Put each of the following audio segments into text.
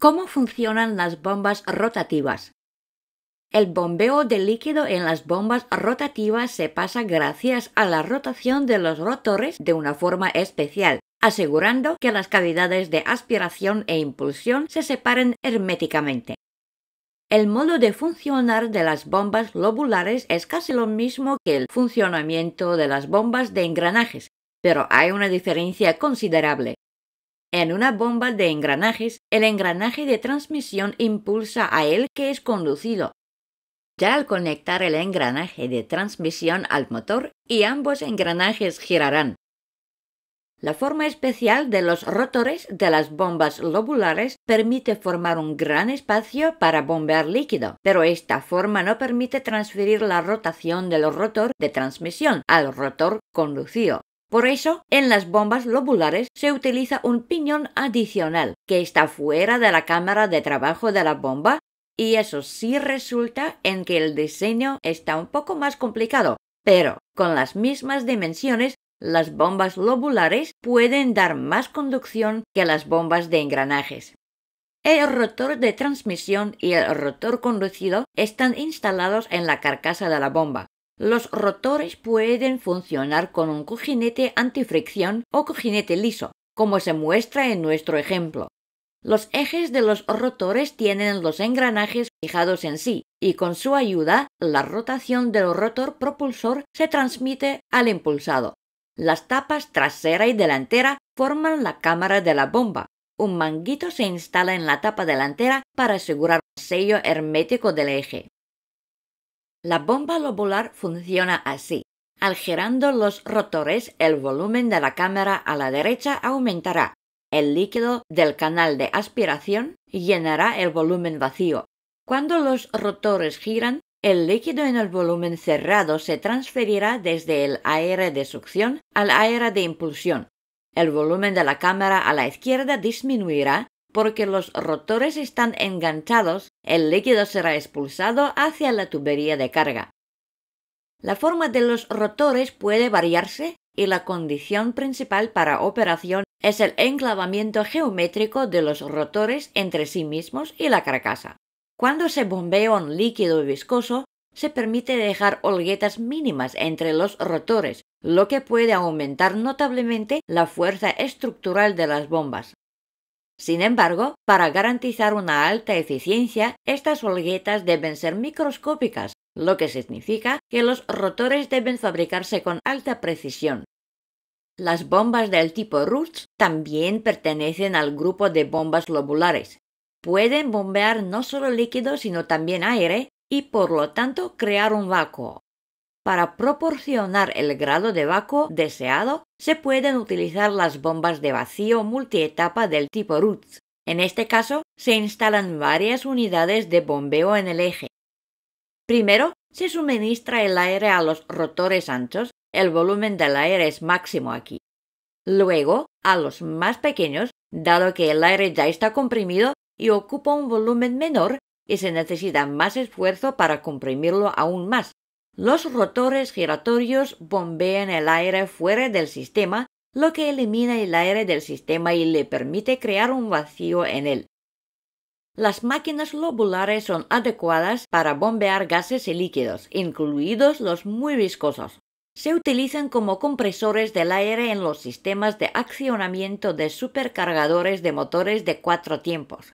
¿Cómo funcionan las bombas rotativas? El bombeo de líquido en las bombas rotativas se pasa gracias a la rotación de los rotores de una forma especial, asegurando que las cavidades de aspiración e impulsión se separen herméticamente. El modo de funcionar de las bombas lobulares es casi lo mismo que el funcionamiento de las bombas de engranajes, pero hay una diferencia considerable. En una bomba de engranajes, el engranaje de transmisión impulsa a el que es conducido. Ya al conectar el engranaje de transmisión al motor y ambos engranajes girarán. La forma especial de los rotores de las bombas lobulares permite formar un gran espacio para bombear líquido, pero esta forma no permite transferir la rotación del rotor de transmisión al rotor conducido. Por eso, en las bombas lobulares se utiliza un piñón adicional, que está fuera de la cámara de trabajo de la bomba, y eso sí resulta en que el diseño está un poco más complicado, pero con las mismas dimensiones, las bombas lobulares pueden dar más conducción que las bombas de engranajes. El rotor de transmisión y el rotor conducido están instalados en la carcasa de la bomba, los rotores pueden funcionar con un cojinete antifricción o cojinete liso, como se muestra en nuestro ejemplo. Los ejes de los rotores tienen los engranajes fijados en sí y con su ayuda la rotación del rotor propulsor se transmite al impulsado. Las tapas trasera y delantera forman la cámara de la bomba. Un manguito se instala en la tapa delantera para asegurar el sello hermético del eje. La bomba lobular funciona así. Al girando los rotores, el volumen de la cámara a la derecha aumentará. El líquido del canal de aspiración llenará el volumen vacío. Cuando los rotores giran, el líquido en el volumen cerrado se transferirá desde el aire de succión al aire de impulsión. El volumen de la cámara a la izquierda disminuirá porque los rotores están enganchados, el líquido será expulsado hacia la tubería de carga. La forma de los rotores puede variarse y la condición principal para operación es el enclavamiento geométrico de los rotores entre sí mismos y la carcasa. Cuando se bombea un líquido viscoso, se permite dejar holguetas mínimas entre los rotores, lo que puede aumentar notablemente la fuerza estructural de las bombas. Sin embargo, para garantizar una alta eficiencia, estas holguetas deben ser microscópicas, lo que significa que los rotores deben fabricarse con alta precisión. Las bombas del tipo Roots también pertenecen al grupo de bombas lobulares. Pueden bombear no solo líquido sino también aire y por lo tanto crear un vacuo. Para proporcionar el grado de vacuo deseado, se pueden utilizar las bombas de vacío multietapa del tipo Roots. En este caso, se instalan varias unidades de bombeo en el eje. Primero, se suministra el aire a los rotores anchos, el volumen del aire es máximo aquí. Luego, a los más pequeños, dado que el aire ya está comprimido y ocupa un volumen menor, y se necesita más esfuerzo para comprimirlo aún más. Los rotores giratorios bombean el aire fuera del sistema, lo que elimina el aire del sistema y le permite crear un vacío en él. Las máquinas lobulares son adecuadas para bombear gases y líquidos, incluidos los muy viscosos. Se utilizan como compresores del aire en los sistemas de accionamiento de supercargadores de motores de cuatro tiempos.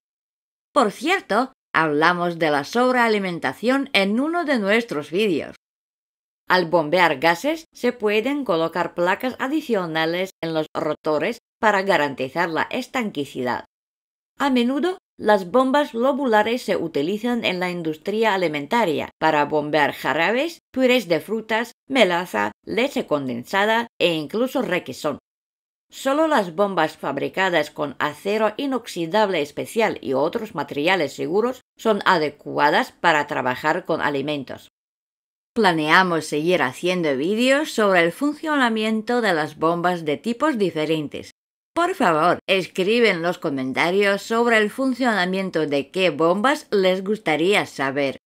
Por cierto, hablamos de la sobrealimentación en uno de nuestros vídeos. Al bombear gases se pueden colocar placas adicionales en los rotores para garantizar la estanquicidad. A menudo las bombas lobulares se utilizan en la industria alimentaria para bombear jarabes, purés de frutas, melaza, leche condensada e incluso requesón. Solo las bombas fabricadas con acero inoxidable especial y otros materiales seguros son adecuadas para trabajar con alimentos. Planeamos seguir haciendo vídeos sobre el funcionamiento de las bombas de tipos diferentes. Por favor, escriben los comentarios sobre el funcionamiento de qué bombas les gustaría saber.